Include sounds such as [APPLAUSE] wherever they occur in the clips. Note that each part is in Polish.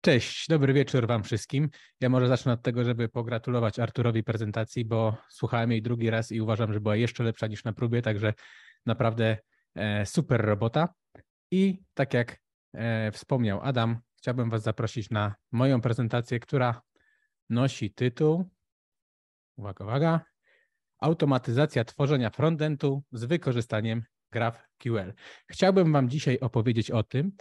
Cześć, dobry wieczór Wam wszystkim. Ja może zacznę od tego, żeby pogratulować Arturowi prezentacji, bo słuchałem jej drugi raz i uważam, że była jeszcze lepsza niż na próbie, także naprawdę e, super robota. I tak jak e, wspomniał Adam, chciałbym Was zaprosić na moją prezentację, która nosi tytuł. Uwaga, uwaga. Automatyzacja tworzenia frontendu z wykorzystaniem GraphQL. Chciałbym Wam dzisiaj opowiedzieć o tym,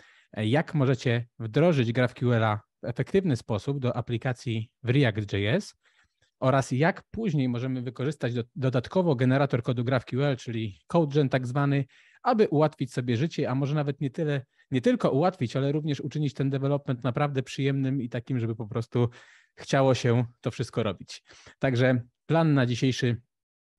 jak możecie wdrożyć GraphQL w efektywny sposób do aplikacji w React.js oraz jak później możemy wykorzystać do, dodatkowo generator kodu GraphQL, czyli CodeGen tak zwany, aby ułatwić sobie życie, a może nawet nie tyle, nie tylko ułatwić, ale również uczynić ten development naprawdę przyjemnym i takim, żeby po prostu chciało się to wszystko robić. Także plan na dzisiejszy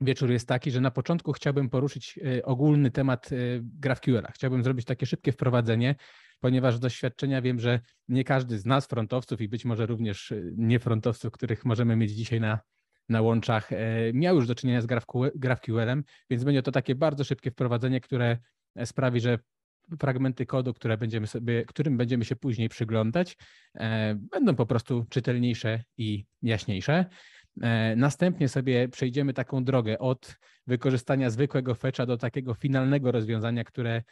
wieczór jest taki, że na początku chciałbym poruszyć y, ogólny temat y, GraphQL. Chciałbym zrobić takie szybkie wprowadzenie, ponieważ z doświadczenia wiem, że nie każdy z nas, frontowców i być może również e, nie frontowców, których możemy mieć dzisiaj na, na łączach, e, miał już do czynienia z GraphQL-em, więc będzie to takie bardzo szybkie wprowadzenie, które e, sprawi, że fragmenty kodu, które będziemy sobie, którym będziemy się później przyglądać, będą po prostu czytelniejsze i jaśniejsze. Następnie sobie przejdziemy taką drogę od wykorzystania zwykłego fetcha do takiego finalnego rozwiązania, które,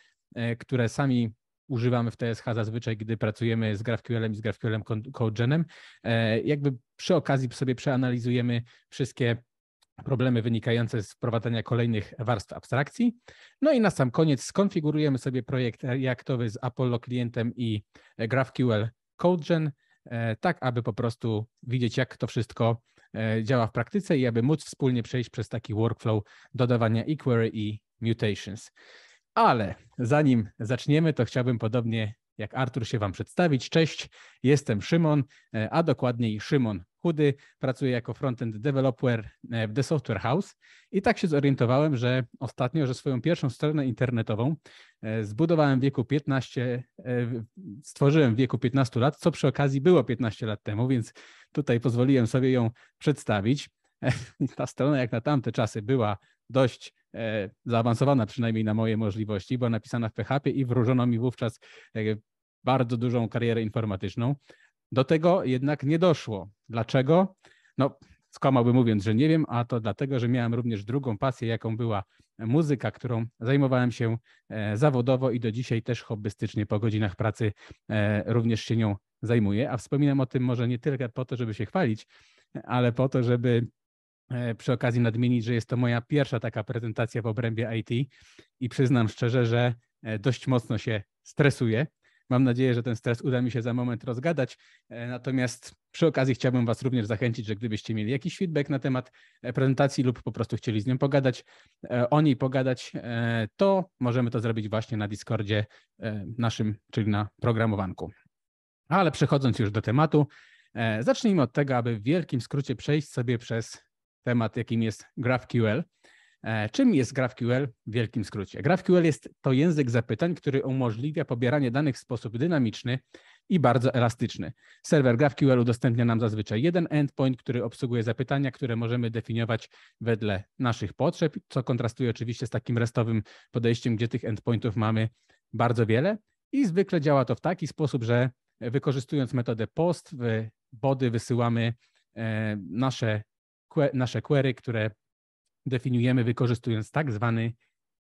które sami używamy w TSH zazwyczaj, gdy pracujemy z GraphQL-em i z GraphQL-em CodeGenem. E, jakby przy okazji sobie przeanalizujemy wszystkie problemy wynikające z wprowadzania kolejnych warstw abstrakcji. No i na sam koniec skonfigurujemy sobie projekt reaktowy z Apollo klientem i GraphQL CodeGen, e, tak aby po prostu widzieć, jak to wszystko e, działa w praktyce i aby móc wspólnie przejść przez taki workflow dodawania eQuery i mutations. Ale zanim zaczniemy, to chciałbym podobnie jak Artur się Wam przedstawić. Cześć, jestem Szymon, e, a dokładniej Szymon Chudy. Pracuję jako frontend developer e, w The Software House i tak się zorientowałem, że ostatnio, że swoją pierwszą stronę internetową e, zbudowałem w wieku 15, stworzyłem w wieku 15 lat, co przy okazji było 15 lat temu, więc tutaj pozwoliłem sobie ją przedstawić. [LAUGHS] Ta strona jak na tamte czasy była dość E, zaawansowana przynajmniej na moje możliwości, była napisana w PHP i wróżono mi wówczas e, bardzo dużą karierę informatyczną. Do tego jednak nie doszło. Dlaczego? No, skłamałby mówiąc, że nie wiem, a to dlatego, że miałem również drugą pasję, jaką była muzyka, którą zajmowałem się e, zawodowo i do dzisiaj też hobbystycznie po godzinach pracy również się nią zajmuję. A wspominam o tym może nie tylko po to, żeby się chwalić, ale po to, żeby E, przy okazji nadmienić, że jest to moja pierwsza taka prezentacja w obrębie IT i przyznam szczerze, że e, dość mocno się stresuję. Mam nadzieję, że ten stres uda mi się za moment rozgadać. E, natomiast przy okazji chciałbym Was również zachęcić, że gdybyście mieli jakiś feedback na temat prezentacji lub po prostu chcieli z nią pogadać, o niej pogadać, to możemy to zrobić właśnie na Discordzie naszym, czyli na programowanku. Ale przechodząc już do tematu, zacznijmy od tego, aby w wielkim skrócie przejść sobie przez temat, jakim jest GraphQL. E, czym jest GraphQL w wielkim skrócie? GraphQL jest to język zapytań, który umożliwia pobieranie danych w sposób dynamiczny i bardzo elastyczny. Serwer GraphQL udostępnia nam zazwyczaj jeden endpoint, który obsługuje zapytania, które możemy definiować wedle naszych potrzeb, co kontrastuje oczywiście z takim restowym podejściem, gdzie tych endpointów mamy bardzo wiele i zwykle działa to w taki sposób, że wykorzystując metodę post w body wysyłamy e, nasze nasze query, które definiujemy wykorzystując tak zwany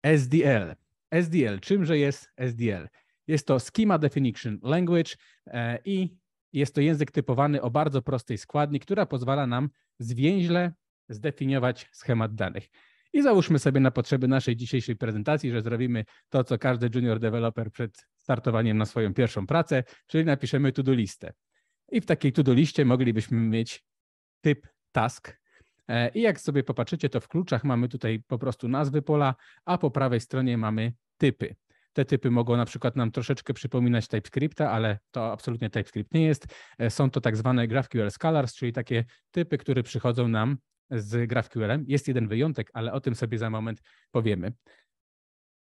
SDL. SDL, czymże jest SDL? Jest to Schema Definition Language e, i jest to język typowany o bardzo prostej składni, która pozwala nam zwięźle zdefiniować schemat danych. I załóżmy sobie na potrzeby naszej dzisiejszej prezentacji, że zrobimy to, co każdy junior developer przed startowaniem na swoją pierwszą pracę, czyli napiszemy to-do listę. I w takiej to-do liście moglibyśmy mieć typ task, E, I jak sobie popatrzycie, to w kluczach mamy tutaj po prostu nazwy pola, a po prawej stronie mamy typy. Te typy mogą na przykład nam troszeczkę przypominać TypeScripta, ale to absolutnie TypeScript nie jest. E, są to tak zwane GraphQL Scalars, czyli takie typy, które przychodzą nam z GraphQL-em. Jest jeden wyjątek, ale o tym sobie za moment powiemy.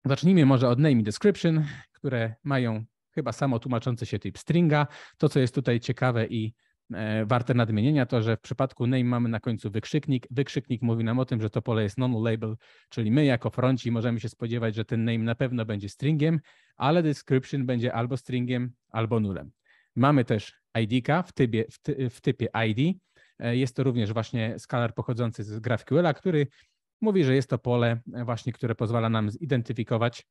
Zacznijmy może od name i description, które mają chyba samo tłumaczący się typ stringa. To, co jest tutaj ciekawe i E, warte nadmienienia to, że w przypadku name mamy na końcu wykrzyknik. Wykrzyknik mówi nam o tym, że to pole jest non-label, czyli my jako fronci możemy się spodziewać, że ten name na pewno będzie stringiem, ale description będzie albo stringiem, albo nulem. Mamy też id w typie, w, ty, w typie ID. E, jest to również właśnie skalar pochodzący z GraphQL, który mówi, że jest to pole e, właśnie, które pozwala nam zidentyfikować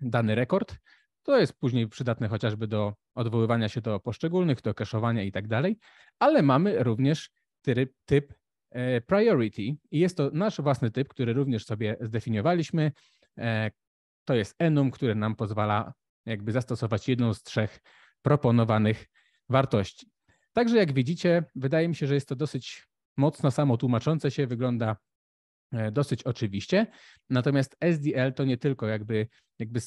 dany rekord to jest później przydatne chociażby do odwoływania się do poszczególnych, do kaszowania i tak dalej, ale mamy również tryb, typ e, priority i jest to nasz własny typ, który również sobie zdefiniowaliśmy. E, to jest enum, które nam pozwala jakby zastosować jedną z trzech proponowanych wartości. Także jak widzicie, wydaje mi się, że jest to dosyć mocno samotłumaczące się, wygląda e, dosyć oczywiście. Natomiast SDL to nie tylko jakby, jakby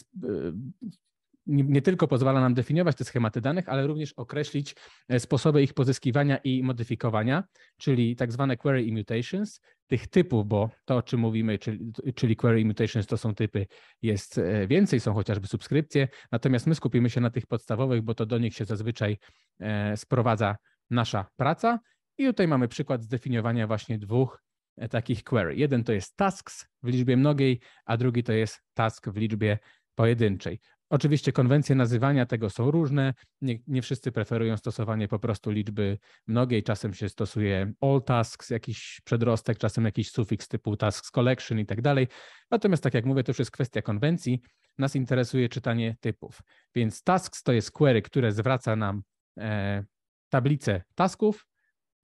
nie, nie, tylko pozwala nam definiować te schematy danych, ale również określić e, sposoby ich pozyskiwania i modyfikowania, czyli tak zwane query immutations, tych typów, bo to, o czym mówimy, czyli, czyli query immutations to są typy, jest e, więcej, są chociażby subskrypcje, natomiast my skupimy się na tych podstawowych, bo to do nich się zazwyczaj e, sprowadza nasza praca. I tutaj mamy przykład zdefiniowania właśnie dwóch takich query. Jeden to jest tasks w liczbie mnogiej, a drugi to jest task w liczbie pojedynczej. Oczywiście konwencje nazywania tego są różne. Nie, nie, wszyscy preferują stosowanie po prostu liczby mnogiej. Czasem się stosuje all tasks, jakiś przedrostek, czasem jakiś sufiks typu tasks collection i tak dalej. Natomiast tak jak mówię, to już jest kwestia konwencji. Nas interesuje czytanie typów. Więc tasks to jest query, które zwraca nam e, tablicę tasków.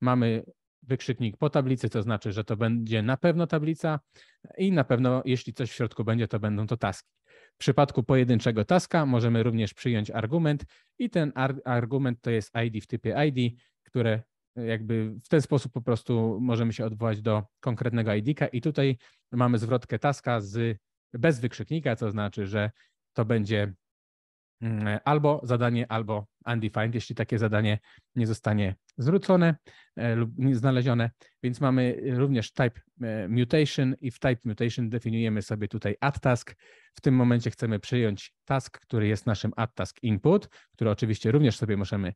Mamy wykrzyknik po tablicy, to znaczy, że to będzie na pewno tablica i na pewno, jeśli coś w środku będzie, to będą to taski. W przypadku pojedynczego taska możemy również przyjąć argument i ten argument to jest ID w typie ID, które e, jakby w ten sposób po prostu możemy się odwołać do konkretnego ID-ka i tutaj mamy zwrotkę taska z, bez wykrzyknika, co znaczy, że to będzie mm, albo zadanie, albo undefined, jeśli takie zadanie nie zostanie zwrócone e, lub znalezione. Więc mamy również type e, mutation i w type mutation definiujemy sobie tutaj add task, w tym momencie chcemy przyjąć task, który jest naszym add task input, który oczywiście również sobie możemy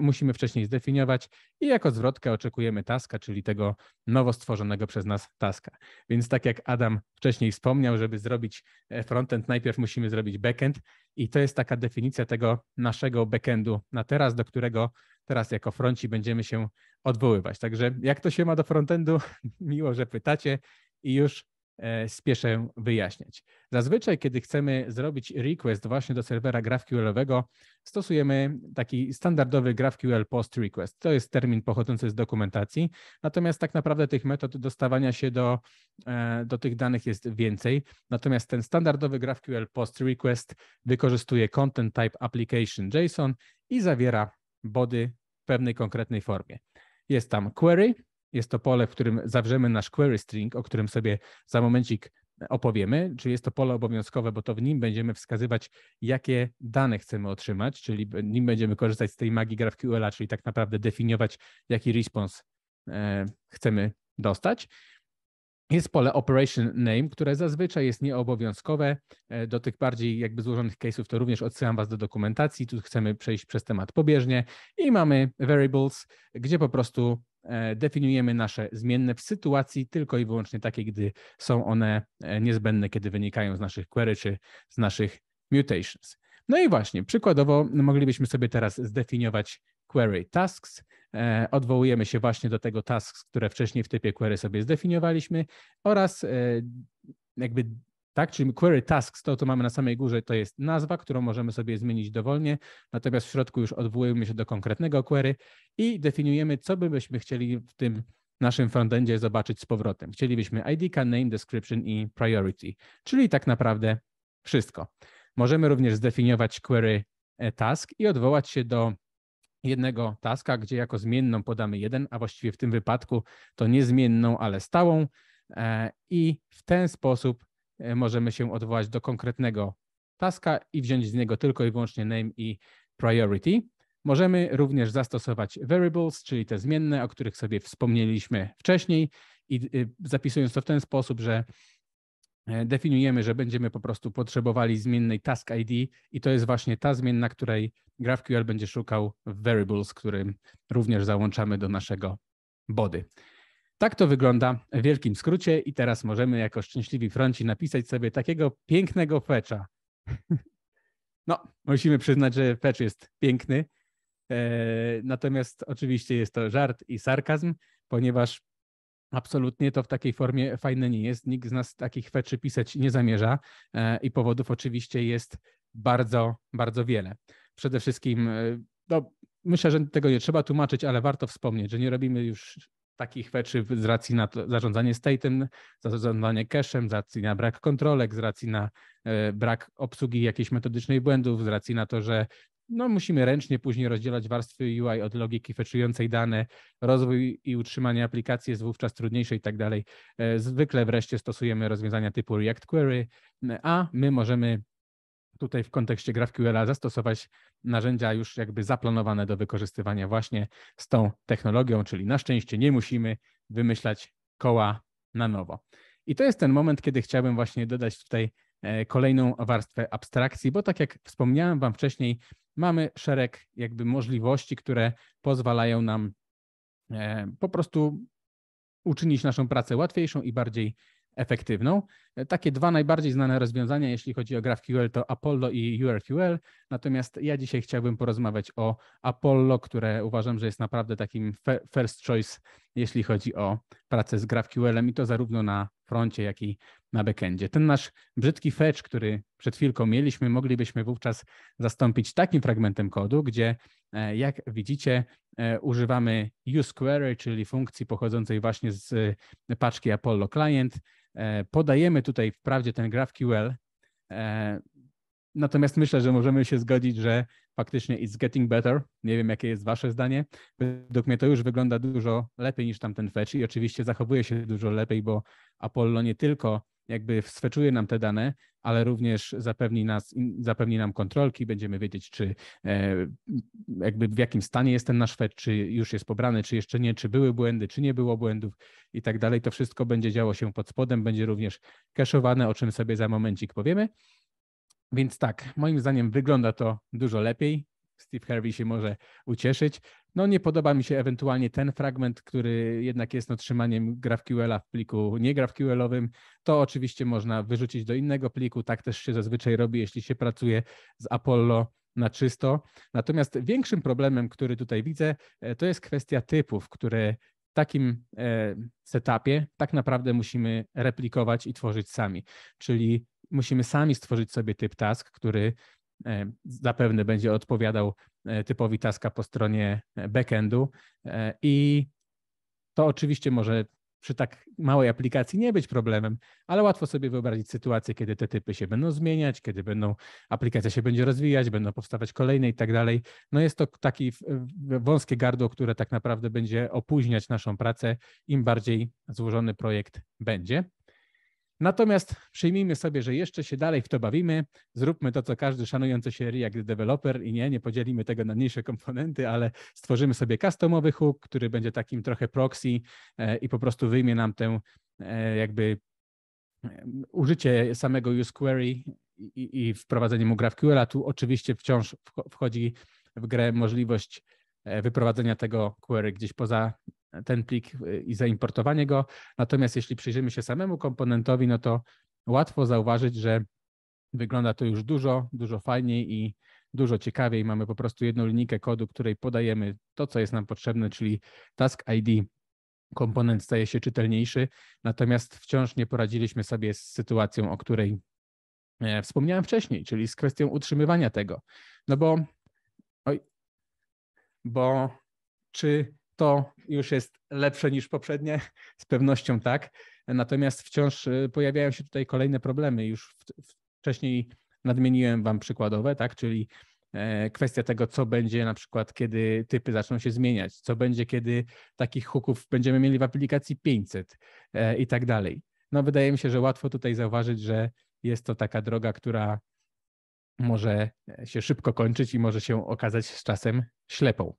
musimy wcześniej zdefiniować i jako zwrotkę oczekujemy taska, czyli tego nowo stworzonego przez nas taska. Więc tak jak Adam wcześniej wspomniał, żeby zrobić e, frontend, najpierw musimy zrobić backend i to jest taka definicja tego naszego backendu na teraz, do którego teraz jako fronci będziemy się odwoływać. Także jak to się ma do frontendu? [LAUGHS] Miło, że pytacie i już E, spieszę wyjaśniać. Zazwyczaj, kiedy chcemy zrobić request właśnie do serwera GraphQLowego, stosujemy taki standardowy GraphQL post request. To jest termin pochodzący z dokumentacji. Natomiast tak naprawdę tych metod dostawania się do, e, do tych danych jest więcej. Natomiast ten standardowy GraphQL post request wykorzystuje content type application JSON i zawiera body w pewnej konkretnej formie. Jest tam query, jest to pole, w którym zawrzemy nasz query string, o którym sobie za momencik opowiemy, czyli jest to pole obowiązkowe, bo to w nim będziemy wskazywać, jakie dane chcemy otrzymać, czyli nim będziemy korzystać z tej magii GraphQL, czyli tak naprawdę definiować, jaki response e, chcemy dostać. Jest pole operation name, które zazwyczaj jest nieobowiązkowe. E, do tych bardziej jakby złożonych case'ów to również odsyłam Was do dokumentacji. Tu chcemy przejść przez temat pobieżnie i mamy variables, gdzie po prostu E, definiujemy nasze zmienne w sytuacji tylko i wyłącznie takiej, gdy są one e, niezbędne, kiedy wynikają z naszych query czy z naszych mutations. No i właśnie, przykładowo moglibyśmy sobie teraz zdefiniować query tasks. E, odwołujemy się właśnie do tego tasks, które wcześniej w typie query sobie zdefiniowaliśmy oraz jakby tak, czyli query tasks, to, to mamy na samej górze, to jest nazwa, którą możemy sobie zmienić dowolnie, natomiast w środku już odwołujemy się do konkretnego query i definiujemy, co by byśmy chcieli w tym naszym frontendzie zobaczyć z powrotem. Chcielibyśmy ID, name, description i priority, czyli tak naprawdę wszystko. Możemy również zdefiniować query e, task i odwołać się do jednego taska, gdzie jako zmienną podamy jeden, a właściwie w tym wypadku to niezmienną, ale stałą e, i w ten sposób E, możemy się odwołać do konkretnego taska i wziąć z niego tylko i wyłącznie name i priority. Możemy również zastosować variables, czyli te zmienne, o których sobie wspomnieliśmy wcześniej i e, zapisując to w ten sposób, że e, definiujemy, że będziemy po prostu potrzebowali zmiennej task ID i to jest właśnie ta zmienna, której GraphQL będzie szukał variables, którym również załączamy do naszego body. Tak to wygląda w wielkim skrócie i teraz możemy jako szczęśliwi fronci napisać sobie takiego pięknego fecza. [LAUGHS] No, musimy przyznać, że fecz jest piękny, e, natomiast oczywiście jest to żart i sarkazm, ponieważ absolutnie to w takiej formie fajne nie jest. Nikt z nas takich feczy pisać nie zamierza e, i powodów oczywiście jest bardzo, bardzo wiele. Przede wszystkim, e, no, myślę, że tego nie trzeba tłumaczyć, ale warto wspomnieć, że nie robimy już takich rzeczy z racji na to, zarządzanie statem, zarządzanie cashem, z racji na brak kontrolek, z racji na e, brak obsługi jakiejś metodycznej błędów, z racji na to, że no, musimy ręcznie później rozdzielać warstwy UI od logiki feczującej dane, rozwój i utrzymanie aplikacji jest wówczas trudniejsze i tak dalej. E, zwykle wreszcie stosujemy rozwiązania typu React Query, a my możemy tutaj w kontekście GraphQL zastosować narzędzia już jakby zaplanowane do wykorzystywania właśnie z tą technologią, czyli na szczęście nie musimy wymyślać koła na nowo. I to jest ten moment, kiedy chciałbym właśnie dodać tutaj e, kolejną warstwę abstrakcji, bo tak jak wspomniałem Wam wcześniej, mamy szereg jakby możliwości, które pozwalają nam e, po prostu uczynić naszą pracę łatwiejszą i bardziej efektywną. E, takie dwa najbardziej znane rozwiązania, jeśli chodzi o GraphQL, to Apollo i URQL. Natomiast ja dzisiaj chciałbym porozmawiać o Apollo, które uważam, że jest naprawdę takim first choice, jeśli chodzi o pracę z GraphQL-em i to zarówno na froncie, jak i na backendzie. Ten nasz brzydki fetch, który przed chwilką mieliśmy, moglibyśmy wówczas zastąpić takim fragmentem kodu, gdzie e, jak widzicie e, używamy useQuery, czyli funkcji pochodzącej właśnie z paczki Apollo Client E, podajemy tutaj wprawdzie ten GraphQL, e, natomiast myślę, że możemy się zgodzić, że faktycznie it's getting better. Nie wiem, jakie jest Wasze zdanie. Według mnie to już wygląda dużo lepiej niż tamten fetch i oczywiście zachowuje się dużo lepiej, bo Apollo nie tylko jakby sweczuje nam te dane, ale również zapewni, nas, zapewni nam kontrolki, będziemy wiedzieć, czy e, jakby w jakim stanie jest ten nasz fet, czy już jest pobrany, czy jeszcze nie, czy były błędy, czy nie było błędów i tak dalej. To wszystko będzie działo się pod spodem, będzie również kaszowane, o czym sobie za momencik powiemy. Więc tak, moim zdaniem wygląda to dużo lepiej. Steve Harvey się może ucieszyć. No nie podoba mi się ewentualnie ten fragment, który jednak jest no, GraphQL-a w pliku nie GraphQL-owym. To oczywiście można wyrzucić do innego pliku. Tak też się zazwyczaj robi, jeśli się pracuje z Apollo na czysto. Natomiast większym problemem, który tutaj widzę, e, to jest kwestia typów, które w takim e, setupie tak naprawdę musimy replikować i tworzyć sami. Czyli musimy sami stworzyć sobie typ task, który E, zapewne będzie odpowiadał e, typowi taska po stronie backendu e, i to oczywiście może przy tak małej aplikacji nie być problemem, ale łatwo sobie wyobrazić sytuację, kiedy te typy się będą zmieniać, kiedy będą, aplikacja się będzie rozwijać, będą powstawać kolejne i tak dalej. No jest to takie wąskie gardło, które tak naprawdę będzie opóźniać naszą pracę, im bardziej złożony projekt będzie. Natomiast przyjmijmy sobie, że jeszcze się dalej w to bawimy, zróbmy to, co każdy szanujący się React developer i nie, nie podzielimy tego na mniejsze komponenty, ale stworzymy sobie customowy hook, który będzie takim trochę proxy e, i po prostu wyjmie nam tę e, jakby e, użycie samego useQuery i, i, wprowadzenie mu GraphQL, a tu oczywiście wciąż wchodzi w grę możliwość wyprowadzenia tego query gdzieś poza ten plik y, i zaimportowanie go. Natomiast jeśli przyjrzymy się samemu komponentowi, no to łatwo zauważyć, że wygląda to już dużo, dużo fajniej i dużo ciekawiej. Mamy po prostu jedną linijkę kodu, której podajemy to, co jest nam potrzebne, czyli task ID. Komponent staje się czytelniejszy, natomiast wciąż nie poradziliśmy sobie z sytuacją, o której e, wspomniałem wcześniej, czyli z kwestią utrzymywania tego. No bo, oj, bo czy to już jest lepsze niż poprzednie, z pewnością tak. Natomiast wciąż y, pojawiają się tutaj kolejne problemy. Już wcześniej nadmieniłem Wam przykładowe, tak? czyli e, kwestia tego, co będzie na przykład, kiedy typy zaczną się zmieniać, co będzie, kiedy takich hooków będziemy mieli w aplikacji 500 e, i tak dalej. No, wydaje mi się, że łatwo tutaj zauważyć, że jest to taka droga, która może się szybko kończyć i może się okazać z czasem ślepą.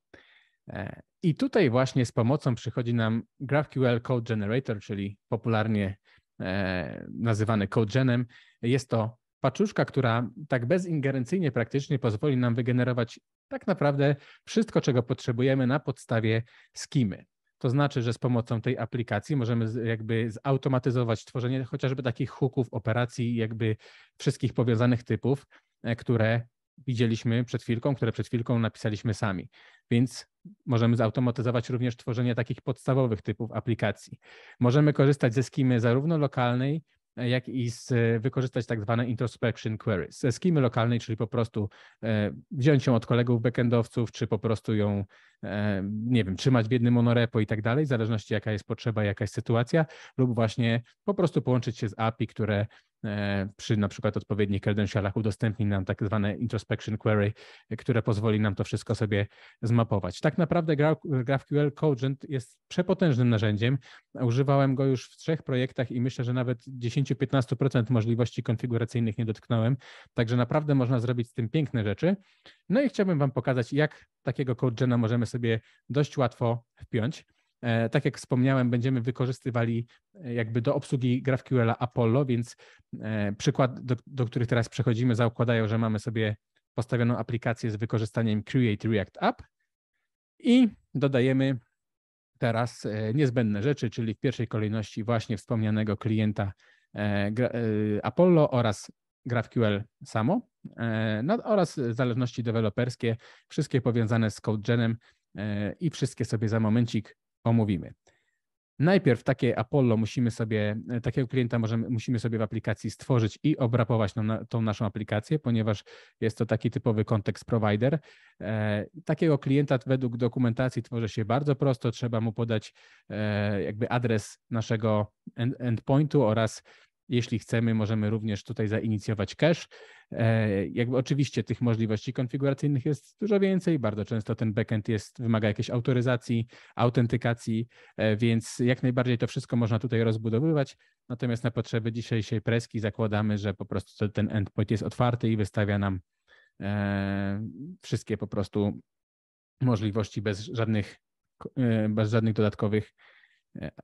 E, I tutaj właśnie z pomocą przychodzi nam GraphQL Code Generator, czyli popularnie e, nazywany CodeGenem. Jest to paczuszka, która tak bezingerencyjnie praktycznie pozwoli nam wygenerować tak naprawdę wszystko, czego potrzebujemy na podstawie skimy. To znaczy, że z pomocą tej aplikacji możemy jakby zautomatyzować tworzenie chociażby takich hooków, operacji, jakby wszystkich powiązanych typów, e, które widzieliśmy przed chwilką, które przed chwilką napisaliśmy sami. Więc Możemy zautomatyzować również tworzenie takich podstawowych typów aplikacji. Możemy korzystać ze skimy zarówno lokalnej, jak i z, e, wykorzystać tak zwane introspection queries. Ze skimy lokalnej, czyli po prostu e, wziąć ją od kolegów backendowców, czy po prostu ją, e, nie wiem, trzymać w jednym monorepo i tak dalej, w zależności jaka jest potrzeba, jaka jest sytuacja, lub właśnie po prostu połączyć się z API, które E, przy na przykład odpowiednich credentialach udostępni nam tak zwane introspection query, e, które pozwoli nam to wszystko sobie zmapować. Tak naprawdę GraphQL Cogent jest przepotężnym narzędziem. Używałem go już w trzech projektach i myślę, że nawet 10-15% możliwości konfiguracyjnych nie dotknąłem, także naprawdę można zrobić z tym piękne rzeczy. No i chciałbym Wam pokazać, jak takiego codegena możemy sobie dość łatwo wpiąć. E, tak jak wspomniałem, będziemy wykorzystywali e, jakby do obsługi GraphQL Apollo, więc e, przykład, do, do których teraz przechodzimy, zakładają, że mamy sobie postawioną aplikację z wykorzystaniem Create React App i dodajemy teraz niezbędne rzeczy, czyli w pierwszej kolejności właśnie wspomnianego klienta Apollo oraz GraphQL samo no, oraz zależności deweloperskie, wszystkie powiązane z CodeGenem i wszystkie sobie za momencik omówimy. Najpierw takie Apollo musimy sobie, e, takiego klienta możemy, musimy sobie w aplikacji stworzyć i obrapować na, tą naszą aplikację, ponieważ jest to taki typowy kontekst provider. E, takiego klienta według dokumentacji tworzy się bardzo prosto, trzeba mu podać e, jakby adres naszego end, endpointu oraz jeśli chcemy, możemy również tutaj zainicjować cache. E, jakby oczywiście tych możliwości konfiguracyjnych jest dużo więcej. Bardzo często ten backend jest, wymaga jakiejś autoryzacji, autentykacji, e, więc jak najbardziej to wszystko można tutaj rozbudowywać. Natomiast na potrzeby dzisiejszej preski zakładamy, że po prostu ten endpoint jest otwarty i wystawia nam e, wszystkie po prostu możliwości bez żadnych, bez żadnych dodatkowych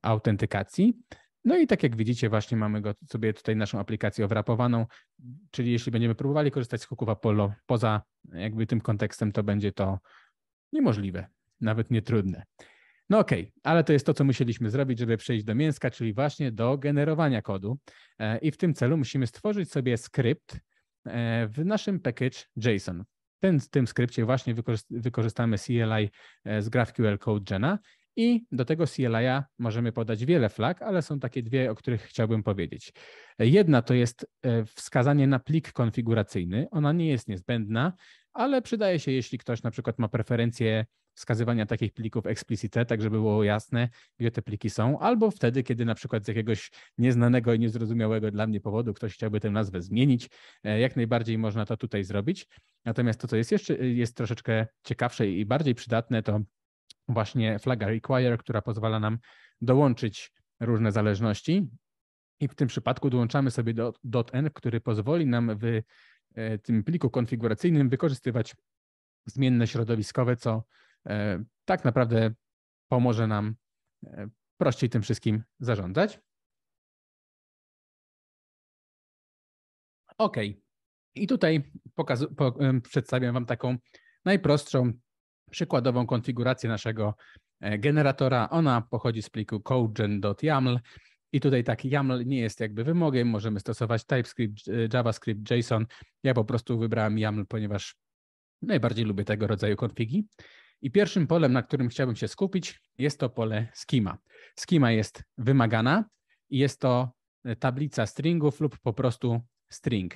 autentykacji. No i tak jak widzicie, właśnie mamy go sobie tutaj naszą aplikację owrapowaną, czyli jeśli będziemy próbowali korzystać z hooków Apollo poza jakby tym kontekstem, to będzie to niemożliwe, nawet nietrudne. No okej, okay, ale to jest to, co musieliśmy zrobić, żeby przejść do mięska, czyli właśnie do generowania kodu. E, I w tym celu musimy stworzyć sobie skrypt e, w naszym package JSON. Ten, w tym skrypcie właśnie wykorzystamy CLI e, z GraphQL Code Gena i do tego cli możemy podać wiele flag, ale są takie dwie, o których chciałbym powiedzieć. Jedna to jest e, wskazanie na plik konfiguracyjny. Ona nie jest niezbędna, ale przydaje się, jeśli ktoś na przykład ma preferencję wskazywania takich plików explicite, tak żeby było jasne, gdzie te pliki są, albo wtedy, kiedy na przykład z jakiegoś nieznanego i niezrozumiałego dla mnie powodu ktoś chciałby tę nazwę zmienić, e, jak najbardziej można to tutaj zrobić. Natomiast to, co jest jeszcze e, jest troszeczkę ciekawsze i bardziej przydatne, to właśnie flaga require, która pozwala nam dołączyć różne zależności. I w tym przypadku dołączamy sobie do, .env, który pozwoli nam w e, tym pliku konfiguracyjnym wykorzystywać zmienne środowiskowe, co e, tak naprawdę pomoże nam e, prościej tym wszystkim zarządzać. OK. I tutaj pokazu- po, przedstawiam Wam taką najprostszą przykładową konfigurację naszego e, generatora. Ona pochodzi z pliku codegen.yaml i tutaj tak YAML nie jest jakby wymogiem, możemy stosować TypeScript, e, JavaScript, JSON. Ja po prostu wybrałem YAML, ponieważ najbardziej lubię tego rodzaju konfigi. I pierwszym polem, na którym chciałbym się skupić, jest to pole schema. Schema jest wymagana i jest to e, tablica stringów lub po prostu string.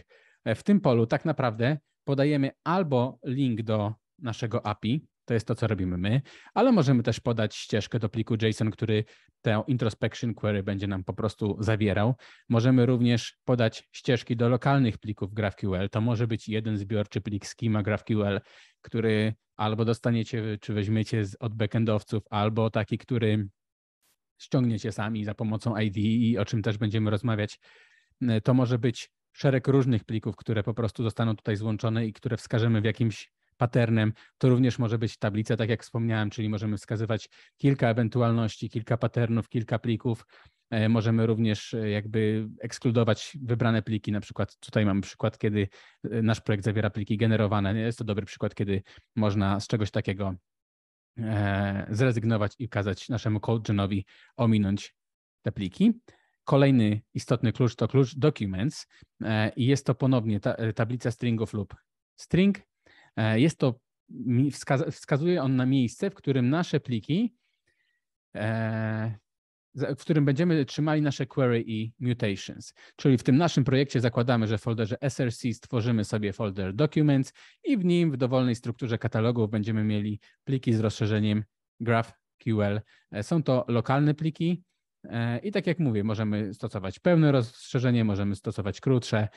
W tym polu tak naprawdę podajemy albo link do naszego API, to jest to, co robimy my, ale możemy też podać ścieżkę do pliku JSON, który tę introspection query będzie nam po prostu zawierał. Możemy również podać ścieżki do lokalnych plików GraphQL. To może być jeden zbiorczy plik schema GraphQL, który albo dostaniecie, czy weźmiecie od backendowców, albo taki, który ściągniecie sami za pomocą IDE, o czym też będziemy rozmawiać. To może być szereg różnych plików, które po prostu zostaną tutaj złączone i które wskażemy w jakimś patternem. To również może być tablica, tak jak wspomniałem, czyli możemy wskazywać kilka ewentualności, kilka patternów, kilka plików. E, możemy również e, jakby ekskludować wybrane pliki. Na przykład tutaj mamy przykład, kiedy e, nasz projekt zawiera pliki generowane. Jest to dobry przykład, kiedy można z czegoś takiego zrezygnować i kazać naszemu CodeGenowi ominąć te pliki. Kolejny istotny klucz to klucz Documents i jest to ponownie ta, tablica stringów lub string E, jest to, wskazuje on na miejsce, w którym nasze pliki, e, w którym będziemy trzymali nasze query i mutations. Czyli w tym naszym projekcie zakładamy, że w folderze src stworzymy sobie folder documents i w nim w dowolnej strukturze katalogów będziemy mieli pliki z rozszerzeniem GraphQL. E, są to lokalne pliki, i tak jak mówię, możemy stosować pełne rozszerzenie, możemy stosować krótsze.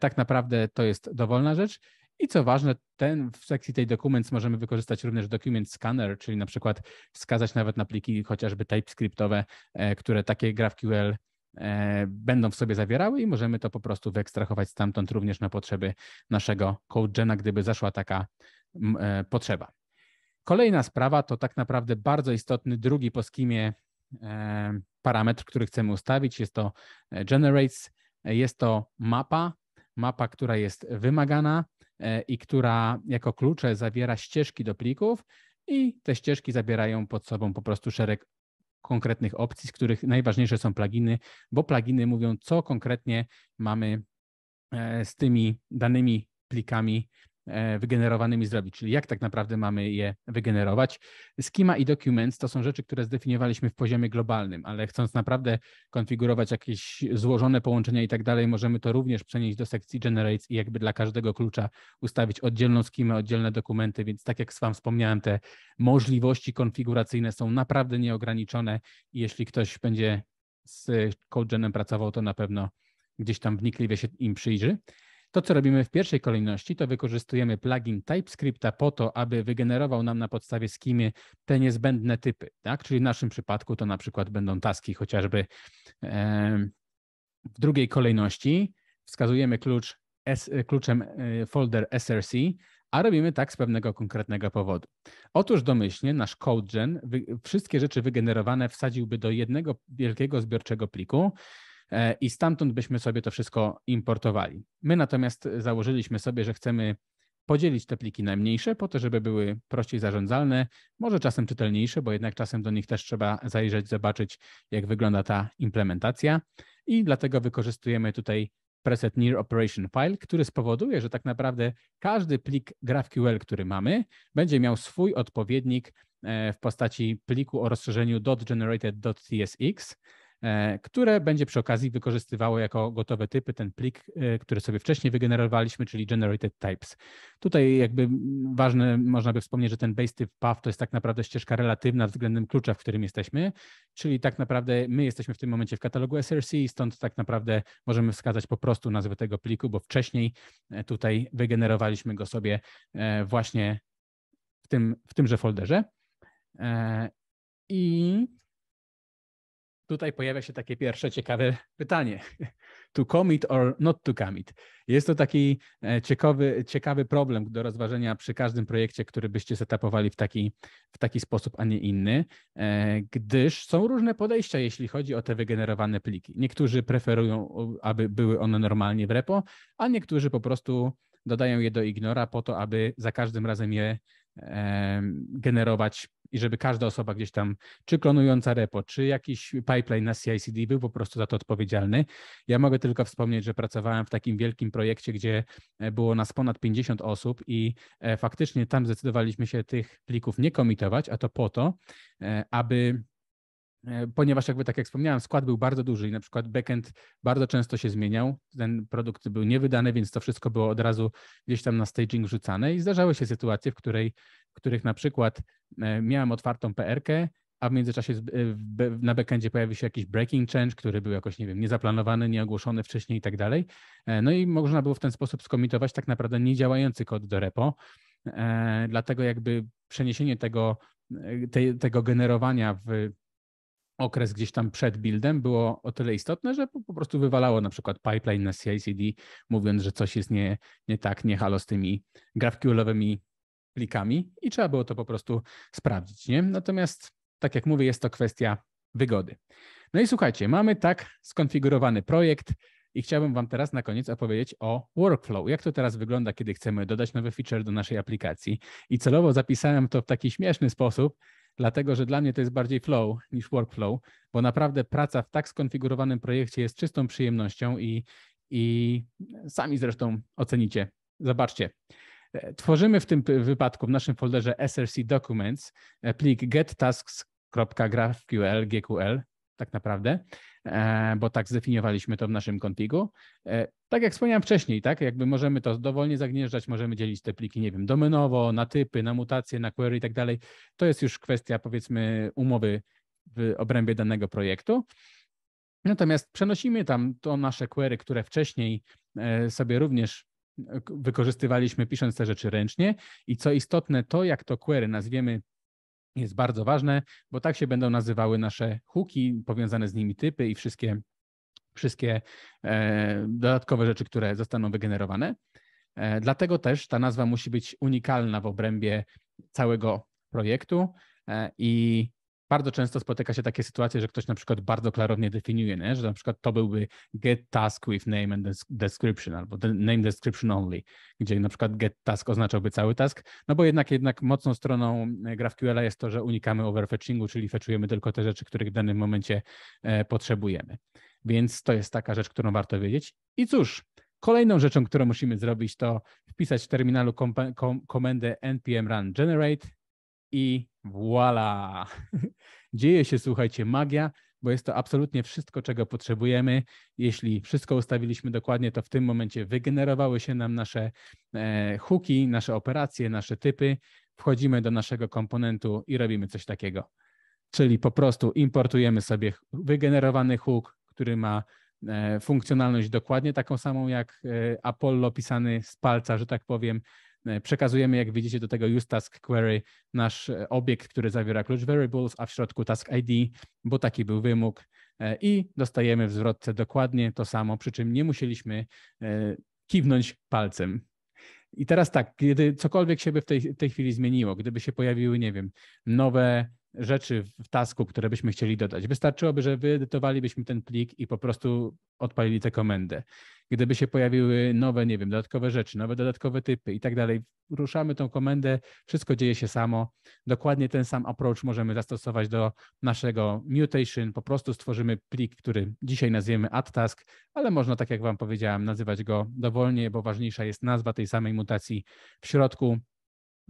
Tak naprawdę to jest dowolna rzecz. I co ważne, ten, w sekcji tej Documents możemy wykorzystać również Document Scanner, czyli na przykład wskazać nawet na pliki chociażby TypeScriptowe, e, które takie GraphQL e, będą w sobie zawierały i możemy to po prostu wyekstrahować stamtąd również na potrzeby naszego CodeGena, gdyby zaszła taka e, potrzeba. Kolejna sprawa to tak naprawdę bardzo istotny drugi po skimie parametr, który chcemy ustawić. Jest to generates, jest to mapa, mapa, która jest wymagana E, i która jako klucze zawiera ścieżki do plików i te ścieżki zabierają pod sobą po prostu szereg konkretnych opcji, z których najważniejsze są pluginy, bo pluginy mówią, co konkretnie mamy e, z tymi danymi plikami E, wygenerowanymi zrobić, czyli jak tak naprawdę mamy je wygenerować. Schema i documents to są rzeczy, które zdefiniowaliśmy w poziomie globalnym, ale chcąc naprawdę konfigurować jakieś złożone połączenia i tak dalej, możemy to również przenieść do sekcji generates i jakby dla każdego klucza ustawić oddzielną schemę, oddzielne dokumenty, więc tak jak Wam wspomniałem, te możliwości konfiguracyjne są naprawdę nieograniczone i jeśli ktoś będzie z CodeGenem pracował, to na pewno gdzieś tam wnikliwie się im przyjrzy. To, co robimy w pierwszej kolejności, to wykorzystujemy plugin TypeScripta po to, aby wygenerował nam na podstawie skimy te niezbędne typy, tak? Czyli w naszym przypadku to na przykład będą taski chociażby w drugiej kolejności wskazujemy klucz kluczem y, folder src, a robimy tak z pewnego konkretnego powodu. Otóż domyślnie nasz CodeGen wszystkie rzeczy wygenerowane wsadziłby do jednego wielkiego zbiorczego pliku, E, i stamtąd byśmy sobie to wszystko importowali. My natomiast założyliśmy sobie, że chcemy podzielić te pliki na mniejsze, po to, żeby były prościej zarządzalne, może czasem czytelniejsze, bo jednak czasem do nich też trzeba zajrzeć, zobaczyć, jak wygląda ta implementacja. I dlatego wykorzystujemy tutaj preset Near Operation File, który spowoduje, że tak naprawdę każdy plik GraphQL, który mamy, będzie miał swój odpowiednik e, w postaci pliku o rozszerzeniu .generated.tsx E, które będzie przy okazji wykorzystywało jako gotowe typy ten plik, e, który sobie wcześniej wygenerowaliśmy, czyli generated types. Tutaj jakby ważne, można by wspomnieć, że ten base typ path to jest tak naprawdę ścieżka relatywna względem klucza, w którym jesteśmy, czyli tak naprawdę my jesteśmy w tym momencie w katalogu SRC, stąd tak naprawdę możemy wskazać po prostu nazwę tego pliku, bo wcześniej e, tutaj wygenerowaliśmy go sobie właśnie w tym, w tymże folderze. I tutaj pojawia się takie pierwsze ciekawe pytanie. [LAUGHS] To commit or not to commit? Jest to taki e, ciekawy, ciekawy problem do rozważenia przy każdym projekcie, który byście setupowali w taki, w taki sposób, a nie inny, e, gdyż są różne podejścia, jeśli chodzi o te wygenerowane pliki. Niektórzy preferują, aby były one normalnie w repo, a niektórzy po prostu dodają je do ignora po to, aby za każdym razem je generować i żeby każda osoba gdzieś tam, czy klonująca repo, czy jakiś pipeline na CI/CD był po prostu za to odpowiedzialny. Ja mogę tylko wspomnieć, że pracowałem w takim wielkim projekcie, gdzie e, było nas ponad 50 osób i e, faktycznie tam zdecydowaliśmy się tych plików nie komitować, a to po to, e, aby E, ponieważ jakby tak jak wspomniałem, skład był bardzo duży i na przykład backend bardzo często się zmieniał. Ten produkt był niewydany, więc to wszystko było od razu gdzieś tam na staging rzucane i zdarzały się sytuacje, w, której, w których na przykład e, miałem otwartą PR-kę, a w międzyczasie e, na backendzie pojawił się jakiś breaking change, który był jakoś, nie wiem, niezaplanowany, nieogłoszony wcześniej i tak dalej. No i można było w ten sposób skomitować tak naprawdę niedziałający kod do repo. Dlatego jakby przeniesienie tego, te, tego generowania w okres gdzieś tam przed buildem było o tyle istotne, że po, prostu wywalało na przykład pipeline na CI/CD, mówiąc, że coś jest nie, nie tak, nie halo z tymi GraphQL-owymi plikami i trzeba było to po prostu sprawdzić. Nie? Natomiast, tak jak mówię, jest to kwestia wygody. No i słuchajcie, mamy tak skonfigurowany projekt i chciałbym Wam teraz na koniec opowiedzieć o workflow. Jak to teraz wygląda, kiedy chcemy dodać nowy feature do naszej aplikacji? I celowo zapisałem to w taki śmieszny sposób, dlatego że dla mnie to jest bardziej flow niż workflow, bo naprawdę praca w tak skonfigurowanym projekcie jest czystą przyjemnością i, i sami zresztą ocenicie. Zobaczcie. E, tworzymy w tym wypadku w naszym folderze SRC Documents e, plik gettasks.graphql, GQL, tak naprawdę, e, bo tak zdefiniowaliśmy to w naszym konfigu. Tak jak wspomniałem wcześniej, tak, jakby możemy to dowolnie zagnieżdżać, możemy dzielić te pliki, nie wiem, domenowo, na typy, na mutacje, na query i tak dalej. To jest już kwestia, powiedzmy, umowy w obrębie danego projektu. Natomiast przenosimy tam to nasze query, które wcześniej e, sobie również e, wykorzystywaliśmy, pisząc te rzeczy ręcznie. I co istotne, to jak to query nazwiemy, jest bardzo ważne, bo tak się będą nazywały nasze hooki, powiązane z nimi typy i wszystkie wszystkie e, dodatkowe rzeczy, które zostaną wygenerowane. E, dlatego też ta nazwa musi być unikalna w obrębie całego projektu e, i bardzo często spotyka się takie sytuacje, że ktoś na przykład bardzo klarownie definiuje, nie? że na przykład to byłby get task with name and description albo name description only, gdzie na przykład get task oznaczałby cały task, no bo jednak jednak mocną stroną GraphQL jest to, że unikamy overfetchingu, czyli fetchujemy tylko te rzeczy, których w danym momencie potrzebujemy. Więc to jest taka rzecz, którą warto wiedzieć. I cóż, kolejną rzeczą, którą musimy zrobić, to wpisać w terminalu kom kom komendę npm run generate i voila! [LAUGHS] Dzieje się, słuchajcie, magia, bo jest to absolutnie wszystko, czego potrzebujemy. Jeśli wszystko ustawiliśmy dokładnie, to w tym momencie wygenerowały się nam nasze e, hooki, nasze operacje, nasze typy. Wchodzimy do naszego komponentu i robimy coś takiego. Czyli po prostu importujemy sobie wygenerowany hook, który ma e, funkcjonalność dokładnie taką samą jak e, Apollo pisany z palca, że tak powiem. E, przekazujemy, jak widzicie, do tego use query nasz obiekt, który zawiera klucz variables, a w środku task ID, bo taki był wymóg i dostajemy w zwrotce dokładnie to samo, przy czym nie musieliśmy kiwnąć palcem. I teraz tak, kiedy cokolwiek się by w tej, tej chwili zmieniło, gdyby się pojawiły, nie wiem, nowe rzeczy w tasku, które byśmy chcieli dodać. Wystarczyłoby, że wyedytowalibyśmy ten plik i po prostu odpalili tę komendę. Gdyby się pojawiły nowe, nie wiem, dodatkowe rzeczy, nowe dodatkowe typy i tak dalej, ruszamy tą komendę, wszystko dzieje się samo. Dokładnie ten sam approach możemy zastosować do naszego mutation. Po prostu stworzymy plik, który dzisiaj nazwiemy add task, ale można, tak jak Wam powiedziałem, nazywać go dowolnie, bo ważniejsza jest nazwa tej samej mutacji w środku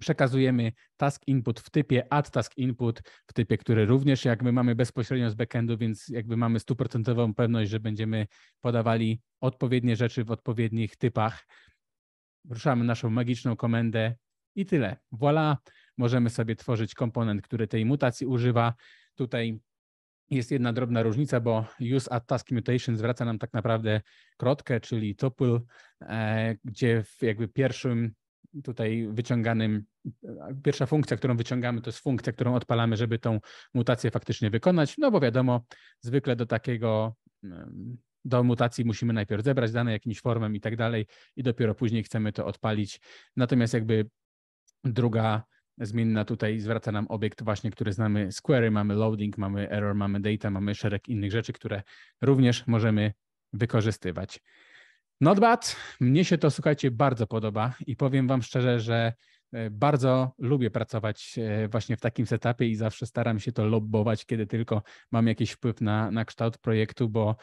przekazujemy task input w typie add task input, w typie, który również jakby mamy bezpośrednio z backendu, więc jakby mamy stuprocentową pewność, że będziemy podawali odpowiednie rzeczy w odpowiednich typach. Ruszamy naszą magiczną komendę i tyle. Voila, możemy sobie tworzyć komponent, który tej mutacji używa. Tutaj jest jedna drobna różnica, bo use add task mutation zwraca nam tak naprawdę krotkę, czyli tuple, e, gdzie w jakby pierwszym tutaj wyciąganym, pierwsza funkcja, którą wyciągamy, to jest funkcja, którą odpalamy, żeby tą mutację faktycznie wykonać, no bo wiadomo, zwykle do takiego, do mutacji musimy najpierw zebrać dane jakimś formem i tak dalej i dopiero później chcemy to odpalić. Natomiast jakby druga zmienna tutaj zwraca nam obiekt właśnie, który znamy z query, mamy loading, mamy error, mamy data, mamy szereg innych rzeczy, które również możemy wykorzystywać. Not bad. Mnie się to, słuchajcie, bardzo podoba i powiem Wam szczerze, że e, bardzo lubię pracować e, właśnie w takim setupie i zawsze staram się to lobbować, kiedy tylko mam jakiś wpływ na, na kształt projektu, bo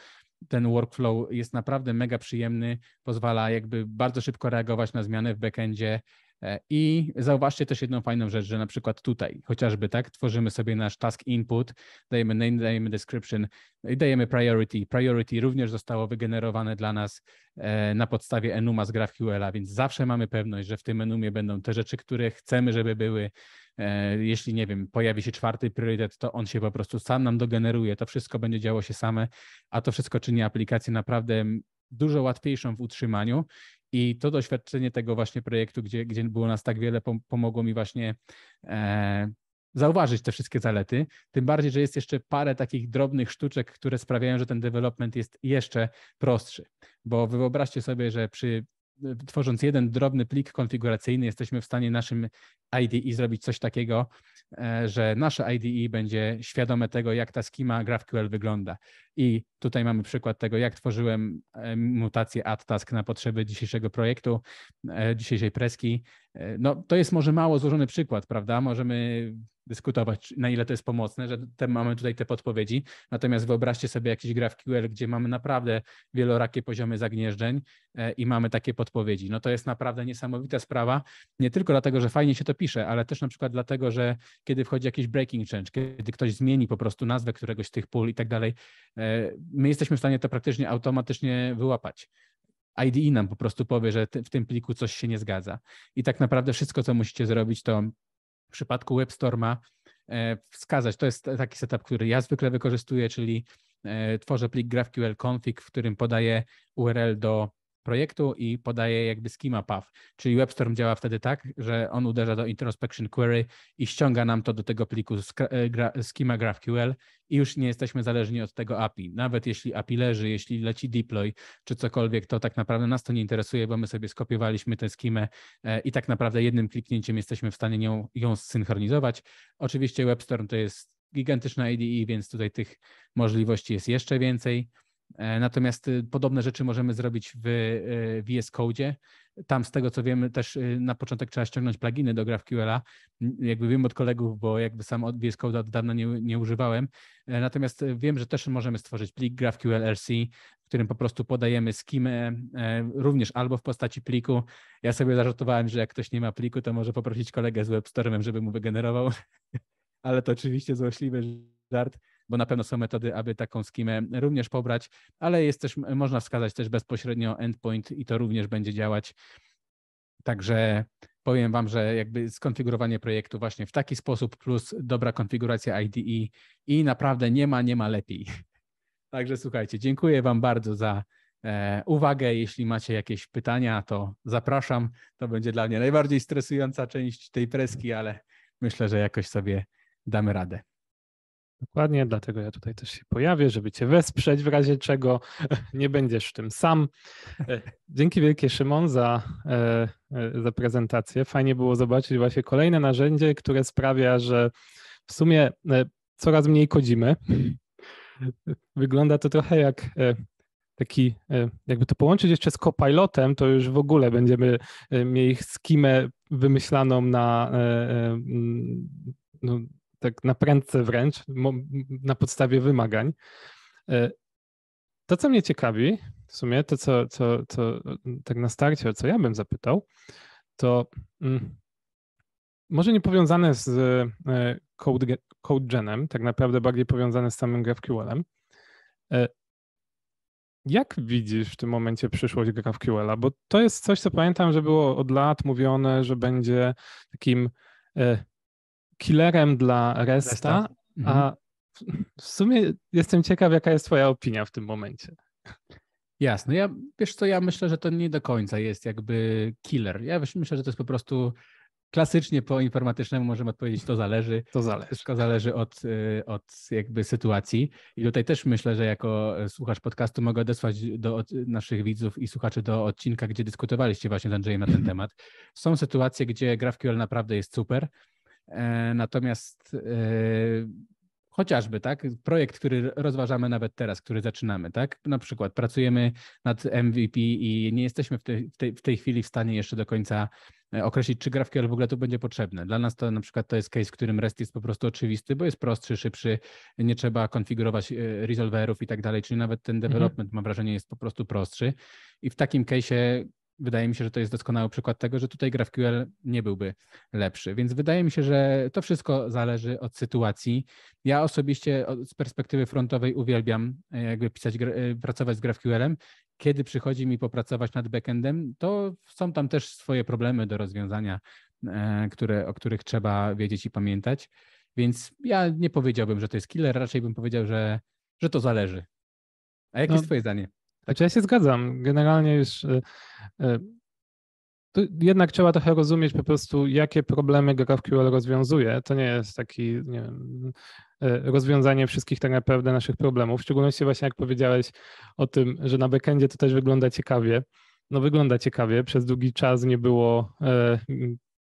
ten workflow jest naprawdę mega przyjemny, pozwala jakby bardzo szybko reagować na zmiany w backendzie E, I zauważcie też jedną fajną rzecz, że na przykład tutaj chociażby tak tworzymy sobie nasz task input, dajemy name, dajemy description no i dajemy priority. Priority również zostało wygenerowane dla nas e, na podstawie enuma z GraphQL-a, więc zawsze mamy pewność, że w tym enumie będą te rzeczy, które chcemy, żeby były. E, jeśli, nie wiem, pojawi się czwarty priorytet, to on się po prostu sam nam dogeneruje. To wszystko będzie działo się same, a to wszystko czyni aplikację naprawdę dużo łatwiejszą w utrzymaniu i to doświadczenie tego właśnie projektu, gdzie, gdzie było nas tak wiele, pomogło mi właśnie e, zauważyć te wszystkie zalety. Tym bardziej, że jest jeszcze parę takich drobnych sztuczek, które sprawiają, że ten development jest jeszcze prostszy. Bo wyobraźcie sobie, że przy tworząc jeden drobny plik konfiguracyjny, jesteśmy w stanie naszym IDE zrobić coś takiego, e, że nasze IDE będzie świadome tego, jak ta schema GraphQL wygląda. I tutaj mamy przykład tego, jak tworzyłem e, mutację add task na potrzeby dzisiejszego projektu, e, dzisiejszej preski. No, to jest może mało złożony przykład, prawda? Możemy dyskutować, na ile to jest pomocne, że te, mamy tutaj te podpowiedzi. Natomiast wyobraźcie sobie jakiś GraphQL, gdzie mamy naprawdę wielorakie poziomy zagnieżdżeń e, i mamy takie podpowiedzi. No to jest naprawdę niesamowita sprawa, nie tylko dlatego, że fajnie się to pisze, ale też na przykład dlatego, że kiedy wchodzi jakiś breaking change, kiedy ktoś zmieni po prostu nazwę któregoś z tych pól i tak dalej, e, my jesteśmy w stanie to praktycznie automatycznie wyłapać. IDE nam po prostu powie, że w tym pliku coś się nie zgadza. I tak naprawdę wszystko, co musicie zrobić, to w przypadku WebStorma e, wskazać. To jest taki setup, który ja zwykle wykorzystuję, czyli e, tworzę plik GraphQL config, w którym podaję URL do projektu i podaje jakby schema path. Czyli WebStorm działa wtedy tak, że on uderza do introspection query i ściąga nam to do tego pliku e, schema GraphQL i już nie jesteśmy zależni od tego API. Nawet jeśli API leży, jeśli leci deploy czy cokolwiek, to tak naprawdę nas to nie interesuje, bo my sobie skopiowaliśmy tę schemę e, i tak naprawdę jednym kliknięciem jesteśmy w stanie nią, ją zsynchronizować. Oczywiście WebStorm to jest gigantyczna IDE, więc tutaj tych możliwości jest jeszcze więcej. E, natomiast y, podobne rzeczy możemy zrobić w y, VS Code. Tam z tego co wiemy też y, na początek trzeba ściągnąć pluginy do GraphQL-a. Jakby wiem od kolegów, bo jakby sam od VS Code od dawna nie, nie używałem. E, natomiast wiem, że też możemy stworzyć plik GraphQL RC, w którym po prostu podajemy skimę e, również albo w postaci pliku. Ja sobie zażartowałem, że jak ktoś nie ma pliku, to może poprosić kolegę z WebStormem, żeby mu wygenerował. [LAUGHS] Ale to oczywiście złośliwy żart bo na pewno są metody, aby taką skimę również pobrać, ale jest też, można wskazać też bezpośrednio endpoint i to również będzie działać. Także powiem Wam, że jakby skonfigurowanie projektu właśnie w taki sposób plus dobra konfiguracja IDE i naprawdę nie ma, nie ma lepiej. [LAUGHS] Także słuchajcie, dziękuję Wam bardzo za e, uwagę. Jeśli macie jakieś pytania, to zapraszam. To będzie dla mnie najbardziej stresująca część tej preski, ale myślę, że jakoś sobie damy radę. Dokładnie, dlatego ja tutaj też się pojawię, żeby Cię wesprzeć w razie czego. [LAUGHS] Nie będziesz w tym sam. E, dzięki wielkie Szymon za, e, e, za prezentację. Fajnie było zobaczyć właśnie kolejne narzędzie, które sprawia, że w sumie coraz mniej kodzimy. [LAUGHS] Wygląda to trochę jak taki, jakby to połączyć jeszcze z kopilotem, to już w ogóle będziemy mieli skimę wymyślaną na no, tak na prędce wręcz, na podstawie wymagań. E, to, co mnie ciekawi, w sumie to, co, co, co tak na starcie, o co ja bym zapytał, to mm, może nie powiązane z e, code, CodeGenem, tak naprawdę bardziej powiązane z samym GraphQL-em. E, jak widzisz w tym momencie przyszłość GraphQL-a? Bo to jest coś, co pamiętam, że było od lat mówione, że będzie takim killerem dla Resta, Resta. Mhm. a w sumie jestem ciekaw, jaka jest twoja opinia w tym momencie. Jasne. Ja, wiesz co, ja myślę, że to nie do końca jest jakby killer. Ja myślę, że to jest po prostu klasycznie po informatycznemu możemy odpowiedzieć, to zależy. To zależy. Wszystko zależy od, y, od jakby sytuacji. I tutaj też myślę, że jako e, słuchacz podcastu mogę odesłać do naszych widzów i słuchaczy do odcinka, gdzie dyskutowaliście właśnie z Andrzejem na ten temat. Są sytuacje, gdzie GraphQL naprawdę jest super E, natomiast e, chociażby, tak, projekt, który rozważamy nawet teraz, który zaczynamy, tak, na przykład pracujemy nad MVP i nie jesteśmy w tej, w tej, w tej chwili w stanie jeszcze do końca e, określić, czy GraphQL w ogóle tu będzie potrzebne. Dla nas to na przykład to jest case, w którym REST jest po prostu oczywisty, bo jest prostszy, szybszy, nie trzeba konfigurować resolverów i tak dalej, czyli nawet ten mhm. development, mhm. mam wrażenie, jest po prostu prostszy. I w takim case wydaje mi się, że to jest doskonały przykład tego, że tutaj GraphQL nie byłby lepszy. Więc wydaje mi się, że to wszystko zależy od sytuacji. Ja osobiście z perspektywy frontowej uwielbiam e, jakby pisać, e, pracować z GraphQL-em. Kiedy przychodzi mi popracować nad backendem, to są tam też swoje problemy do rozwiązania, e, które, o których trzeba wiedzieć i pamiętać. Więc ja nie powiedziałbym, że to jest killer, raczej bym powiedział, że, że to zależy. A jakie no. jest Twoje zdanie? Znaczy ja się zgadzam. Generalnie już y, y, jednak trzeba trochę rozumieć po prostu, jakie problemy GraphQL rozwiązuje. To nie jest taki nie wiem, y, rozwiązanie wszystkich tak naprawdę naszych problemów. W szczególności właśnie jak powiedziałeś o tym, że na backendzie to też wygląda ciekawie. No wygląda ciekawie. Przez długi czas nie było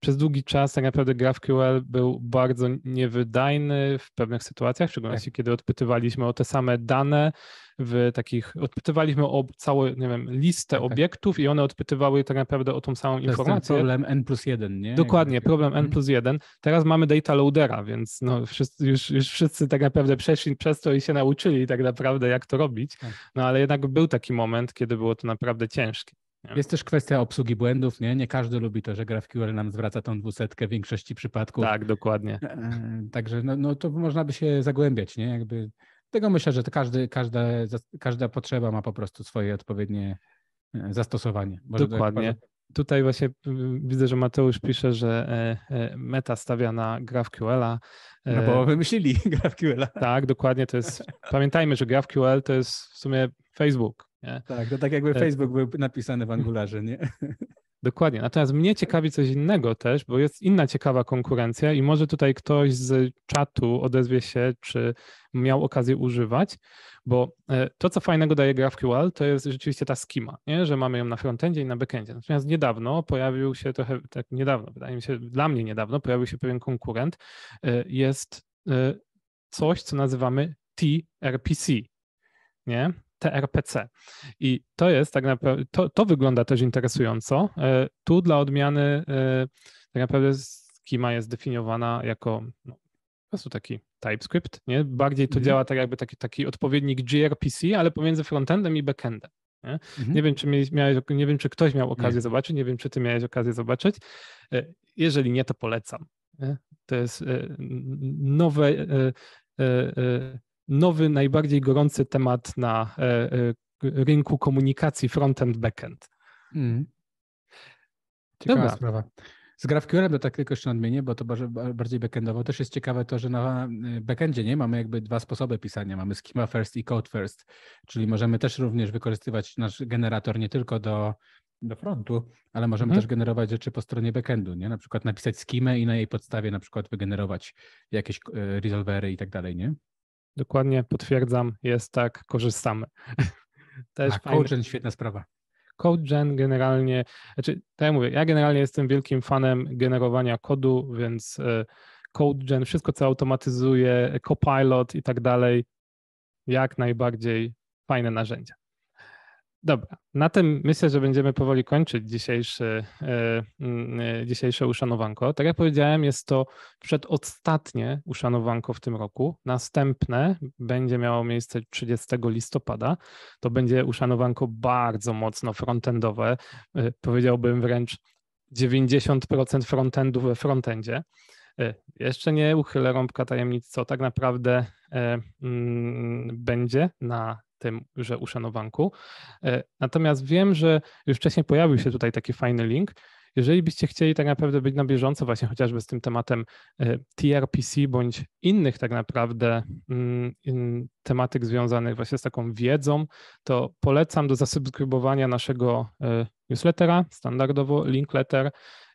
przez długi czas tak naprawdę GraphQL był bardzo niewydajny w pewnych sytuacjach, w szczególności tak. kiedy odpytywaliśmy o te same dane, w takich, odpytywaliśmy o całą, nie wiem, listę tak, tak. obiektów i one odpytywały tak naprawdę o tą samą to informację. problem N plus 1, nie? Dokładnie, problem N mhm. plus 1. Teraz mamy data loadera, więc no, wszyscy, już, już wszyscy tak naprawdę przeszli przez to i się nauczyli tak naprawdę, jak to robić. Tak. No ale jednak był taki moment, kiedy było to naprawdę ciężkie. Jest też kwestia obsługi błędów, nie? Nie każdy lubi to, że GraphQL nam zwraca tą dwusetkę w większości przypadków. Tak, dokładnie. E, także no, no to można by się zagłębiać, nie? Jakby Dlatego myślę, że każdy, każda, każda potrzeba ma po prostu swoje odpowiednie e, zastosowanie. Może tak Dokładnie. Tutaj właśnie y, widzę, że Mateusz pisze, że e, e, Meta stawia na GraphQL-a. No bo wymyślili [LAUGHS] GraphQL-a. Tak, dokładnie. To jest, pamiętajmy, że GraphQL to jest w sumie Facebook. Nie? Tak, to tak jakby Facebook był napisany w Angularze, nie? [LAUGHS] Dokładnie. Natomiast mnie ciekawi coś innego też, bo jest inna ciekawa konkurencja i może tutaj ktoś z czatu odezwie się, czy miał okazję używać, bo e, to, co fajnego daje GraphQL, to jest rzeczywiście ta schema, nie? że mamy ją na frontendzie i na backendzie. Natomiast niedawno pojawił się trochę, tak niedawno, wydaje mi się, dla mnie niedawno pojawił się pewien konkurent. E, jest e, coś, co nazywamy TRPC, nie? TRPC. I to jest tak naprawdę, to, to wygląda też interesująco. E, tu dla odmiany e, tak naprawdę schema jest definiowana jako no, po prostu taki TypeScript, nie? Bardziej to mhm. działa tak jakby taki, taki odpowiednik gRPC, ale pomiędzy frontendem i backendem. Nie? Mhm. nie, wiem, czy miałeś, nie wiem, czy ktoś miał okazję nie. zobaczyć, nie wiem, czy ty miałeś okazję zobaczyć. E, jeżeli nie, to polecam. Nie? To jest nowe nowy, najbardziej gorący temat na e, e, rynku komunikacji front-end-backend. Mm. Ciekawa Dobra. sprawa. Z GraphQL-em to tak tylko jeszcze odmienię, bo to bardziej backendowo. Też jest ciekawe to, że na e, backendzie nie mamy jakby dwa sposoby pisania. Mamy schema first i code first, czyli możemy też również wykorzystywać nasz generator nie tylko do, do frontu, ale możemy mhm. też generować rzeczy po stronie backendu, nie? Na przykład napisać schemę i na jej podstawie na przykład wygenerować jakieś resolvery i tak dalej, nie? Dokładnie, potwierdzam, jest tak, korzystamy. [LAUGHS] Też A CodeGen, świetna sprawa. CodeGen generalnie, znaczy, tak jak mówię, ja generalnie jestem wielkim fanem generowania kodu, więc e, CodeGen, wszystko co automatyzuje, Copilot i tak dalej, jak najbardziej fajne narzędzia. Dobra, na tym myślę, że będziemy powoli kończyć dzisiejszy, e, mm, e, dzisiejsze uszanowanko. Tak jak powiedziałem, jest to przedostatnie uszanowanko w tym roku. Następne będzie miało miejsce 30 listopada. To będzie uszanowanko bardzo mocno frontendowe, e, powiedziałbym wręcz 90% frontendu we frontendzie. Jeszcze nie uchylę rąbka tajemnic, co tak naprawdę mm, będzie na tymże uszanowanku. E, natomiast wiem, że już wcześniej pojawił się tutaj taki fajny link. Jeżeli byście chcieli tak naprawdę być na bieżąco właśnie chociażby z tym tematem e, TRPC bądź innych tak naprawdę mm, tematyk związanych właśnie z taką wiedzą, to polecam do zasubskrybowania naszego e, newslettera, standardowo link letter.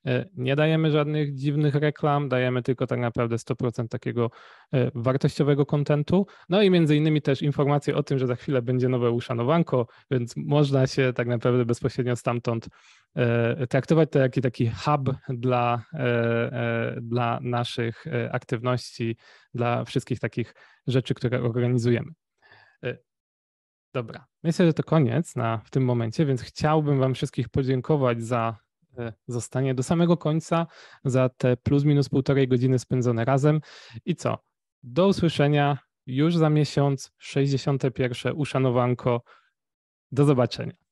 E, nie dajemy żadnych dziwnych reklam, dajemy tylko tak naprawdę 100% takiego e, wartościowego kontentu. No i między innymi też informacje o tym, że za chwilę będzie nowe uszanowanko, więc można się tak naprawdę bezpośrednio stamtąd e, traktować to jak taki hub dla, dla naszych aktywności, dla wszystkich takich rzeczy, które organizujemy. Dobra, myślę, że to koniec na, w tym momencie, więc chciałbym Wam wszystkich podziękować za zostanie do samego końca za te plus minus półtorej godziny spędzone razem. I co? Do usłyszenia już za miesiąc, 61. Uszanowanko. Do zobaczenia.